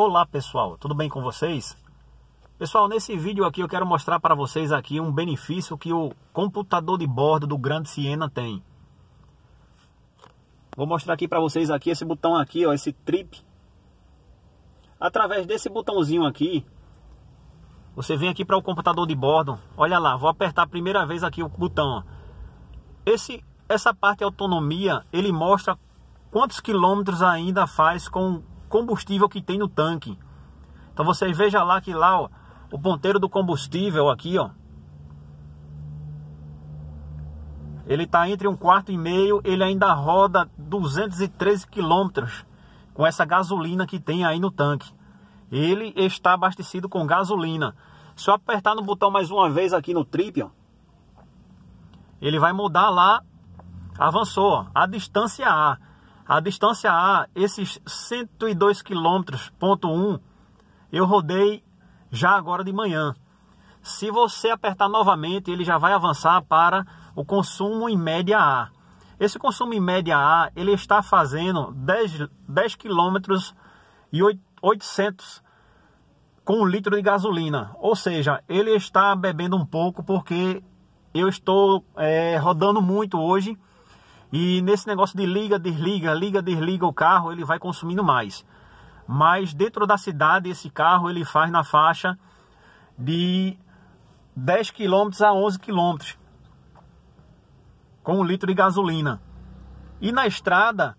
Olá pessoal, tudo bem com vocês? Pessoal, nesse vídeo aqui eu quero mostrar para vocês aqui um benefício que o computador de bordo do Grande Siena tem. Vou mostrar aqui para vocês aqui esse botão aqui, ó, esse trip. Através desse botãozinho aqui, você vem aqui para o computador de bordo. Olha lá, vou apertar a primeira vez aqui o botão. Esse, essa parte de autonomia, ele mostra quantos quilômetros ainda faz com combustível que tem no tanque. Então vocês vejam lá que lá ó, o ponteiro do combustível aqui, ó. Ele está entre um quarto e meio, ele ainda roda 213 quilômetros com essa gasolina que tem aí no tanque. Ele está abastecido com gasolina. Se eu apertar no botão mais uma vez aqui no trip, ó, ele vai mudar lá. Avançou, ó, a distância A. A distância A, esses 102 quilômetros, ponto 1, eu rodei já agora de manhã. Se você apertar novamente, ele já vai avançar para o consumo em média A. Esse consumo em média A, ele está fazendo 10, 10 quilômetros e 800 com um litro de gasolina. Ou seja, ele está bebendo um pouco porque eu estou é, rodando muito hoje e nesse negócio de liga, desliga, liga, desliga o carro, ele vai consumindo mais. Mas dentro da cidade, esse carro ele faz na faixa de 10 km a 11 km com um litro de gasolina. E na estrada,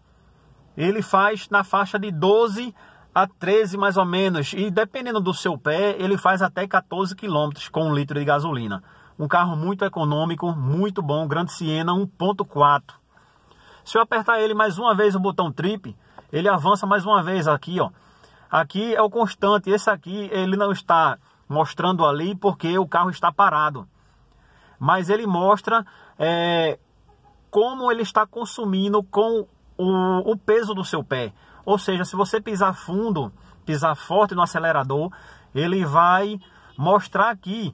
ele faz na faixa de 12 a 13 mais ou menos. E dependendo do seu pé, ele faz até 14 km com um litro de gasolina. Um carro muito econômico, muito bom, Grande Siena 1.4. Se eu apertar ele mais uma vez o botão trip, ele avança mais uma vez aqui, ó. Aqui é o constante, esse aqui ele não está mostrando ali porque o carro está parado. Mas ele mostra é, como ele está consumindo com o, o peso do seu pé. Ou seja, se você pisar fundo, pisar forte no acelerador, ele vai mostrar aqui.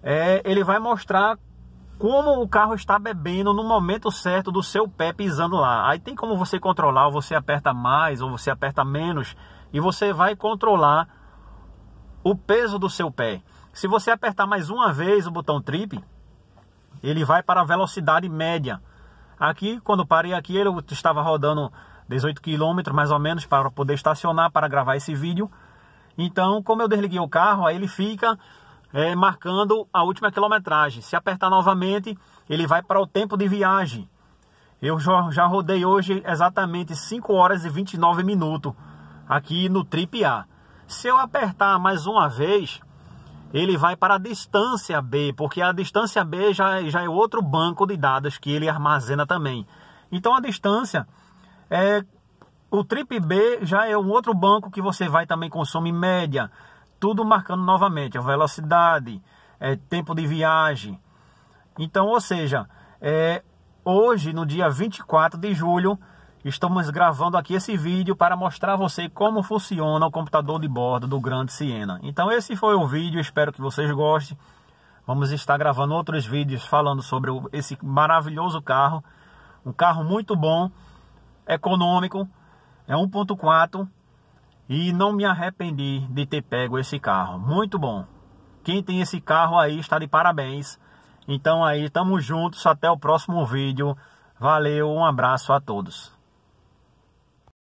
É, ele vai mostrar como o carro está bebendo no momento certo do seu pé pisando lá. Aí tem como você controlar, ou você aperta mais ou você aperta menos e você vai controlar o peso do seu pé. Se você apertar mais uma vez o botão trip, ele vai para a velocidade média. Aqui, quando parei aqui, eu estava rodando 18 km mais ou menos para poder estacionar para gravar esse vídeo. Então, como eu desliguei o carro, aí ele fica é, marcando a última quilometragem. Se apertar novamente, ele vai para o tempo de viagem. Eu já, já rodei hoje exatamente 5 horas e 29 minutos aqui no Trip A. Se eu apertar mais uma vez, ele vai para a distância B, porque a distância B já, já é outro banco de dados que ele armazena também. Então a distância é o Trip B já é um outro banco que você vai também consome média, tudo marcando novamente, a é velocidade, é, tempo de viagem. Então, ou seja, é, hoje, no dia 24 de julho, estamos gravando aqui esse vídeo para mostrar a você como funciona o computador de bordo do Grande Siena. Então, esse foi o vídeo, espero que vocês gostem. Vamos estar gravando outros vídeos falando sobre esse maravilhoso carro. Um carro muito bom, econômico, é 1.4 e não me arrependi de ter pego esse carro. Muito bom. Quem tem esse carro aí está de parabéns. Então aí, estamos juntos. Até o próximo vídeo. Valeu, um abraço a todos.